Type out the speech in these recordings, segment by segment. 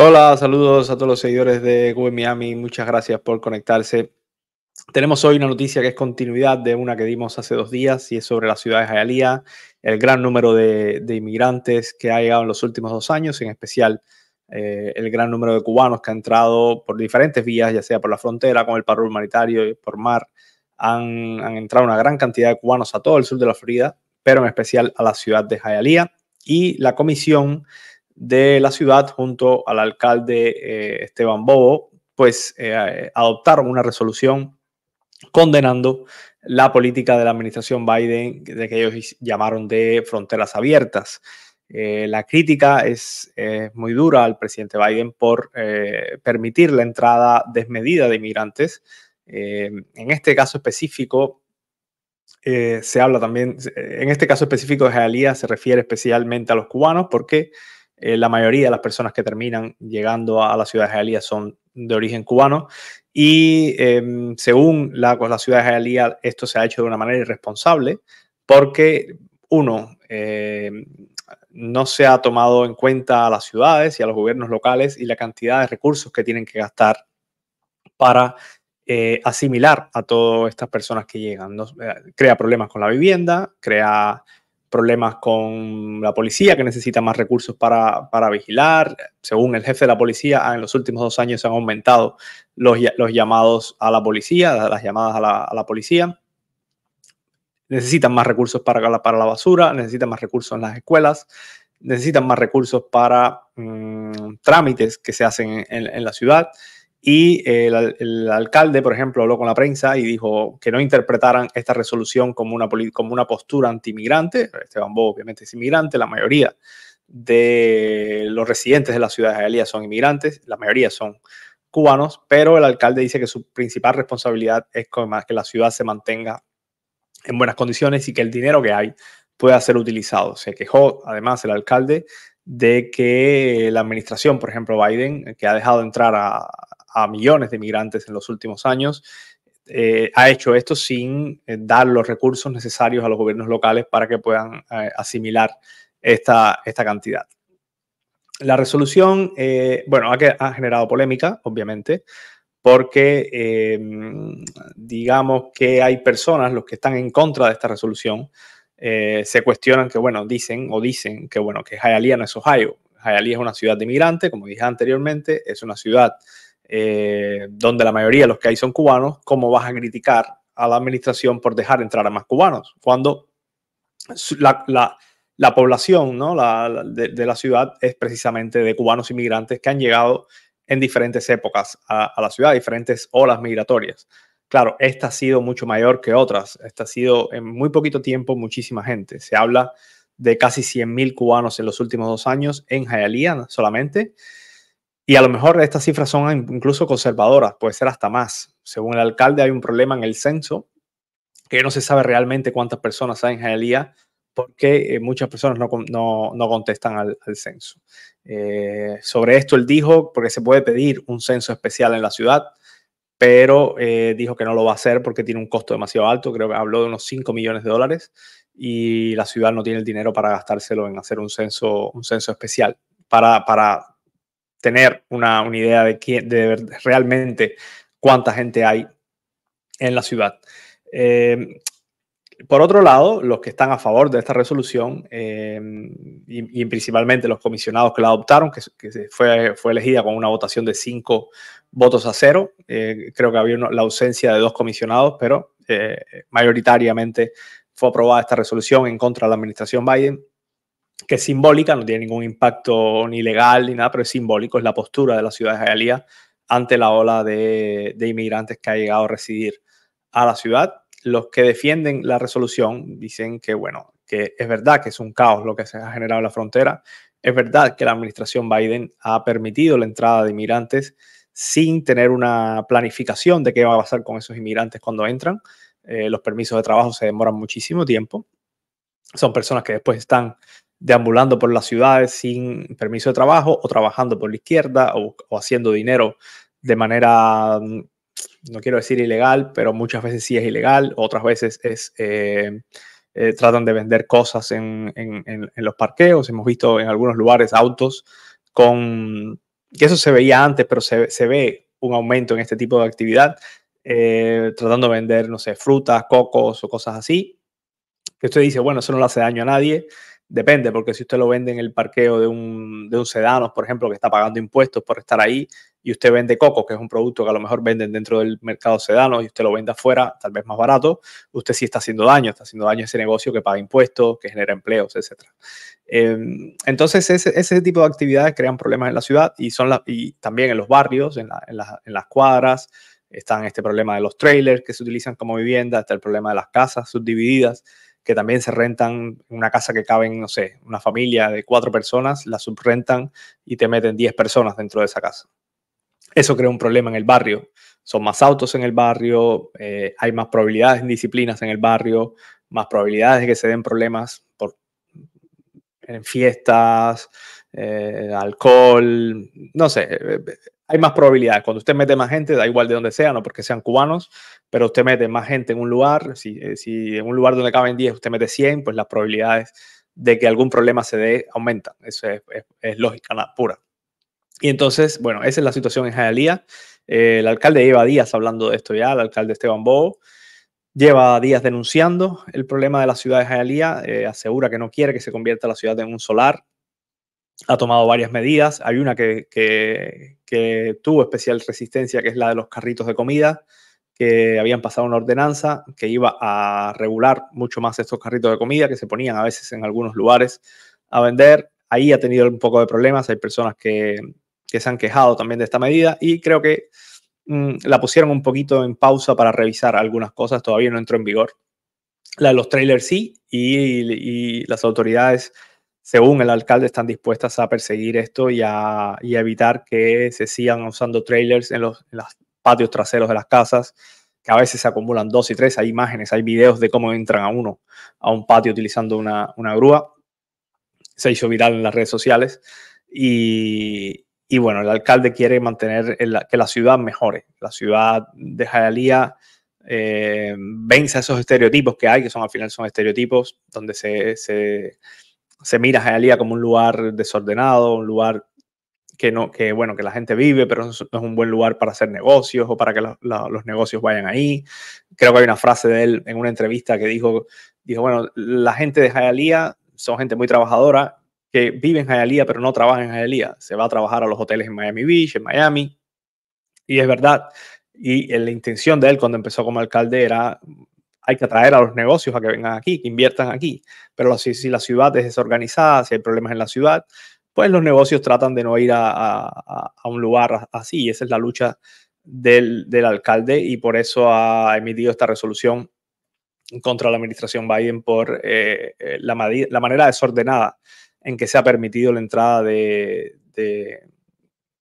Hola, saludos a todos los seguidores de Google Miami. Muchas gracias por conectarse. Tenemos hoy una noticia que es continuidad de una que dimos hace dos días y es sobre la ciudad de Hialeah, el gran número de, inmigrantes que ha llegado en los últimos dos años, en especial eh, el gran número de cubanos que ha entrado por diferentes vías, ya sea por la frontera, con el paro humanitario, y por mar. Han, han entrado una gran cantidad de cubanos a todo el sur de la Florida, pero en especial a la ciudad de Hialeah. Y la comisión de la ciudad junto al alcalde eh, Esteban Bobo, pues eh, adoptaron una resolución condenando la política de la administración Biden, de que ellos llamaron de fronteras abiertas. Eh, la crítica es muy dura al presidente Biden por permitir la entrada desmedida de inmigrantes. en este caso específico, se habla también, en este caso específico de Jalía se refiere especialmente a los cubanos porque eh, la mayoría de las personas que terminan llegando a, las la ciudad de Jalía son de origen cubano y em, según la, la ciudad de Jalía esto se ha hecho de una manera irresponsable porque uno em, no se ha tomado en cuenta a las ciudades y a los gobiernos locales y la cantidad de recursos que tienen que gastar para eh, asimilar a todas estas personas que llegan. Eh, crea problemas con la vivienda, crea problemas con la policía, que necesita más recursos para, para, vigilar. Según el jefe de la policía, ah, en los últimos dos años se han aumentado los, los llamados a la policía, las llamadas a la, policía. Necesitan más recursos para la, para la basura, necesitan más recursos en las escuelas, necesitan más recursos para mm, trámites que se hacen en la ciudad. Y el, alcalde, por ejemplo, habló con la prensa y dijo que no interpretaran esta resolución como una, como una postura antimigrante. Esteban Bobo, obviamente, es inmigrante. La mayoría de los residentes de la ciudad de Galía son inmigrantes. La mayoría son cubanos. Pero el alcalde dice que su principal responsabilidad es que la ciudad se mantenga en buenas condiciones y que el dinero que hay pueda ser utilizado. Se quejó, además, el alcalde de que la administración, por ejemplo, Biden, que ha dejado entrar a a millones de migrantes en los últimos años, eh, ha hecho esto sin eh, dar los recursos necesarios a los gobiernos locales para que puedan eh, asimilar esta, esta cantidad. La resolución, bueno, ha, ha, generado polémica, obviamente, porque em, digamos que hay personas, los que están en contra de esta resolución, se cuestionan que, bueno, dicen o dicen que, bueno, que Hialeah no es Ohio. Hialeah es una ciudad de migrantes, como dije anteriormente, es una ciudad eh, donde la mayoría de los que hay son cubanos, ¿cómo vas a criticar a la administración por dejar entrar a más cubanos? Cuando la, población ¿no? la, de, la ciudad es precisamente de cubanos inmigrantes que han llegado en diferentes épocas a, la ciudad, diferentes olas migratorias. Claro, esta ha sido mucho mayor que otras. Esta ha sido en muy poquito tiempo muchísima gente. Se habla de casi 100.000 cubanos en los últimos dos años en Hialeah solamente. Y a lo mejor estas cifras son incluso conservadoras, puede ser hasta más. Según el alcalde, hay un problema en el censo, que no se sabe realmente cuántas personas hay en Jalía porque eh, muchas personas no, no, no contestan al, censo. Eh, sobre esto él dijo, porque se puede pedir un censo especial en la ciudad, pero eh, dijo que no lo va a hacer porque tiene un costo demasiado alto, creo que habló de unos 5 millones de dólares y la ciudad no tiene el dinero para gastárselo en hacer un censo, un censo especial para, para tener una, idea de, quién, de realmente cuánta gente hay en la ciudad. Em, por otro lado, los que están a favor de esta resolución em, y, principalmente los comisionados que la adoptaron, que, fue, elegida con una votación de cinco votos a cero, eh, creo que había la ausencia de dos comisionados, pero eh, mayoritariamente fue aprobada esta resolución en contra de la administración Biden que es simbólica, no tiene ningún impacto ni legal ni nada, pero es simbólico, es la postura de la ciudad de Hialeah ante la ola de, inmigrantes que ha llegado a residir a la ciudad. Los que defienden la resolución dicen que, bueno, que es verdad que es un caos lo que se ha generado en la frontera, es verdad que la administración Biden ha permitido la entrada de inmigrantes sin tener una planificación de qué va a pasar con esos inmigrantes cuando entran. Eh, los permisos de trabajo se demoran muchísimo tiempo. Son personas que después están deambulando por las ciudades sin permiso de trabajo o trabajando por la izquierda o, haciendo dinero de manera, mm, no quiero decir ilegal, pero muchas veces sí es ilegal, otras veces es... Eh, eh, tratan de vender cosas en, los parqueos. Hemos visto en algunos lugares autos con... que eso se veía antes, pero se, ve un aumento en este tipo de actividad, eh, tratando de vender, no sé, frutas, cocos o cosas así. Que usted dice, bueno, eso no le hace daño a nadie, Depende, porque si usted lo vende en el parqueo de un, de un sedano, por ejemplo, que está pagando impuestos por estar ahí, y usted vende coco, que es un producto que a lo mejor venden dentro del mercado sedano, y usted lo vende afuera, tal vez más barato, usted sí está haciendo daño, está haciendo daño a ese negocio que paga impuestos, que genera empleos, etc. Em, entonces, ese, ese, tipo de actividades crean problemas en la ciudad y, son y también en los barrios, en, la, en, en las cuadras, están este problema de los trailers que se utilizan como vivienda, está el problema de las casas subdivididas que también se rentan una casa que caben, no sé, una familia de cuatro personas, la subrentan y te meten diez personas dentro de esa casa. Eso crea un problema en el barrio. Son más autos en el barrio, eh, hay más probabilidades de disciplinas en el barrio, más probabilidades de que se den problemas por, en fiestas, eh, alcohol, no sé, eh, hay más probabilidades. Cuando usted mete más gente, da igual de donde sea, no porque sean cubanos, pero usted mete más gente en un lugar, si, eh, en un lugar donde caben 10 usted mete 100, pues las probabilidades de que algún problema se dé aumentan. Eso es, lógica pura. Y entonces, bueno, esa es la situación en Jayalía. Eh, el alcalde lleva días hablando de esto ya, el alcalde Esteban Bobo. Lleva días denunciando el problema de la ciudad de Jayalía, eh, asegura que no quiere que se convierta la ciudad en un solar, ha tomado varias medidas. Hay una que, tuvo especial resistencia, que es la de los carritos de comida, que habían pasado una ordenanza que iba a regular mucho más estos carritos de comida que se ponían a veces en algunos lugares a vender. Ahí ha tenido un poco de problemas. Hay personas que, se han quejado también de esta medida y creo que mm, la pusieron un poquito en pausa para revisar algunas cosas. Todavía no entró en vigor. La de los trailers sí y las autoridades según el alcalde, están dispuestas a perseguir esto y a, evitar que se sigan usando trailers en los, los, patios traseros de las casas, que a veces se acumulan dos y tres. Hay imágenes, hay videos de cómo entran a uno a un patio utilizando una, grúa. Se hizo viral en las redes sociales. Y, bueno, el alcalde quiere mantener que la ciudad mejore, la ciudad de Jayalía. Eh, venza esos estereotipos que hay, que son al final son estereotipos donde se se mira Hialeah como un lugar desordenado, un lugar que no, que bueno, que la gente vive, pero no es un buen lugar para hacer negocios o para que los negocios vayan ahí. Creo que hay una frase de él en una entrevista que dijo, dijo, bueno, la gente de Hialeah son gente muy trabajadora que vive en Hialeah pero no trabaja en Hialeah. Se va a trabajar a los hoteles en Miami Beach, en Miami. Y es verdad. Y eh, la intención de él cuando empezó como alcalde era hay que atraer a los negocios a que vengan aquí, que inviertan aquí. Pero si, la ciudad es desorganizada, si hay problemas en la ciudad, pues los negocios tratan de no ir a, un lugar así. Y esa es la lucha del, alcalde y por eso ha emitido esta resolución contra la administración Biden por eh, eh, la, manera desordenada en que se ha permitido la entrada de,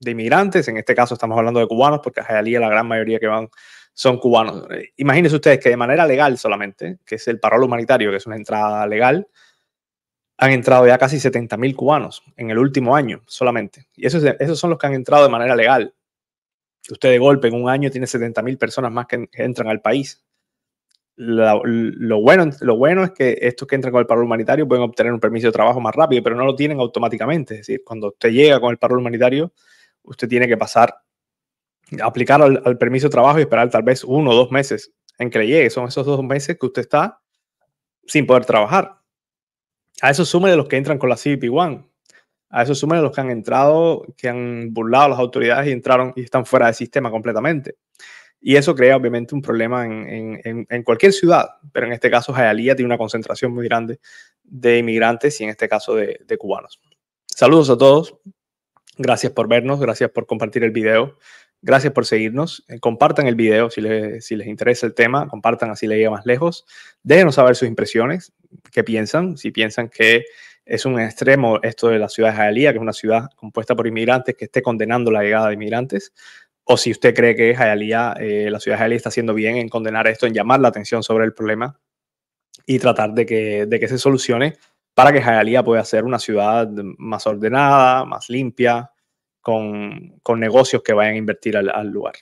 inmigrantes. En este caso estamos hablando de cubanos, porque allí la gran mayoría que van son cubanos. Imagínense ustedes que de manera legal solamente, que es el parol humanitario, que es una entrada legal, han entrado ya casi 70.000 cubanos en el último año solamente. Y esos, son los que han entrado de manera legal. Usted de golpe en un año tiene 70.000 personas más que entran al país. Lo, bueno, lo bueno es que estos que entran con el parol humanitario pueden obtener un permiso de trabajo más rápido, pero no lo tienen automáticamente. Es decir, cuando usted llega con el parol humanitario, usted tiene que pasar aplicar al, permiso de trabajo y esperar tal vez uno o dos meses en que le llegue. Son esos dos meses que usted está sin poder trabajar. A eso sumen los que entran con la CBP-1. A eso sumen los que han entrado, que han burlado a las autoridades y entraron y están fuera del sistema completamente. Y eso crea obviamente un problema en, cualquier ciudad, pero en este caso Jayalía tiene una concentración muy grande de inmigrantes y en este caso de cubanos. Saludos a todos, gracias por vernos, gracias por compartir el video, Gracias por seguirnos. Eh, compartan el video si les, interesa el tema. Compartan así le llega más lejos. Déjenos saber sus impresiones, qué piensan, si piensan que es un extremo esto de la ciudad de Hialeah, que es una ciudad compuesta por inmigrantes que esté condenando la llegada de inmigrantes, o si usted cree que eh, la ciudad de Hialeah está haciendo bien en condenar esto, en llamar la atención sobre el problema y tratar de que, de que se solucione para que Hialeah pueda ser una ciudad más ordenada, más limpia, con, con negocios que vayan a invertir al, al lugar.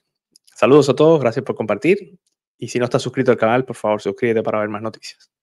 Saludos a todos, gracias por compartir y si no estás suscrito al canal, por favor suscríbete para ver más noticias.